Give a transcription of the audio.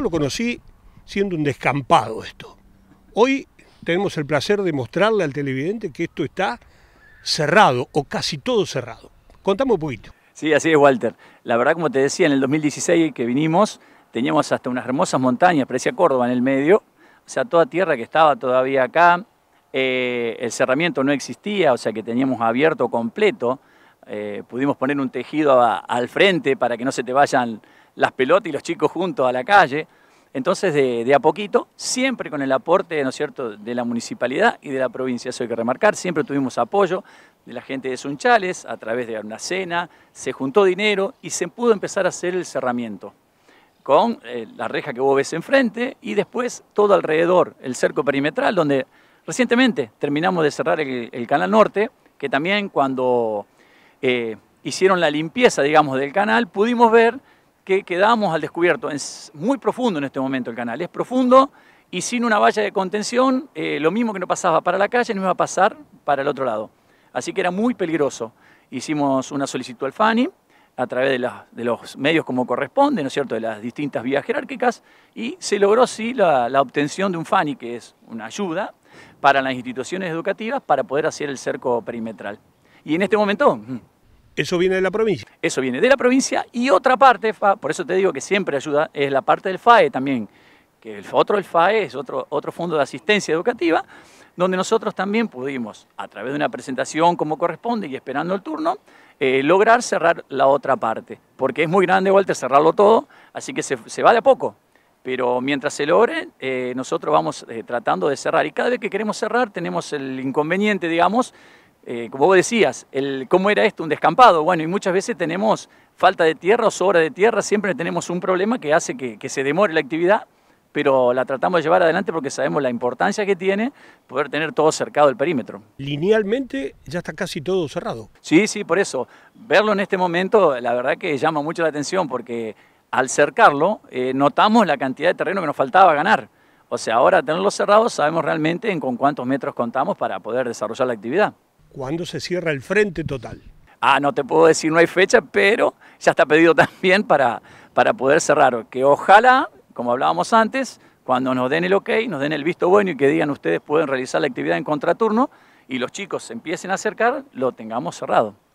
lo conocí siendo un descampado esto. Hoy tenemos el placer de mostrarle al televidente que esto está cerrado o casi todo cerrado. Contamos un poquito. Sí, así es, Walter. La verdad, como te decía, en el 2016 que vinimos, teníamos hasta unas hermosas montañas, parecía Córdoba en el medio, o sea, toda tierra que estaba todavía acá, eh, el cerramiento no existía, o sea que teníamos abierto completo eh, pudimos poner un tejido al frente para que no se te vayan las pelotas y los chicos juntos a la calle. Entonces, de, a poquito, siempre con el aporte, ¿no es cierto?, de la municipalidad y de la provincia, eso hay que remarcar, siempre tuvimos apoyo de la gente de Sunchales a través de una cena, se juntó dinero y se pudo empezar a hacer el cerramiento con eh, la reja que vos ves enfrente y después todo alrededor, el cerco perimetral, donde recientemente terminamos de cerrar el Canal Norte, que también cuando eh, hicieron la limpieza, digamos, del canal, pudimos ver que quedamos al descubierto. Es muy profundo en este momento el canal, es profundo y sin una valla de contención, eh, lo mismo que no pasaba para la calle, no iba a pasar para el otro lado. Así que era muy peligroso. Hicimos una solicitud al FANI a través de, los medios como corresponde, ¿no cierto?, de las distintas vías jerárquicas, y se logró sí la, la obtención de un FANI, que es una ayuda para las instituciones educativas para poder hacer el cerco perimetral. Y en este momento... Mm, eso viene de la provincia. Eso viene de la provincia y otra parte, por eso te digo que siempre ayuda, es la parte del FAE también, que el otro del FAE es otro, otro fondo de asistencia educativa, donde nosotros también pudimos, a través de una presentación como corresponde y esperando el turno, eh, lograr cerrar la otra parte. Porque es muy grande, Walter, cerrarlo todo, así que se, se va de a poco. Pero mientras se logre, eh, nosotros vamos eh, tratando de cerrar. Y cada vez que queremos cerrar, tenemos el inconveniente, digamos, eh, como vos decías, ¿cómo era esto? Un descampado. Bueno, y muchas veces tenemos falta de tierra o sobra de tierra, siempre tenemos un problema que hace que, se demore la actividad, pero la tratamos de llevar adelante porque sabemos la importancia que tiene poder tener todo cercado el perímetro. Linealmente ya está casi todo cerrado. Sí, sí, por eso. Verlo en este momento, la verdad que llama mucho la atención porque al cercarlo eh, notamos la cantidad de terreno que nos faltaba ganar. O sea, ahora tenerlo cerrado sabemos realmente con cuántos metros contamos para poder desarrollar la actividad. ¿Cuándo se cierra el frente total? Ah, no te puedo decir, no hay fecha, pero ya está pedido también para, para poder cerrar. Que ojalá, como hablábamos antes, cuando nos den el ok, nos den el visto bueno y que digan ustedes pueden realizar la actividad en contraturno y los chicos se empiecen a acercar, lo tengamos cerrado.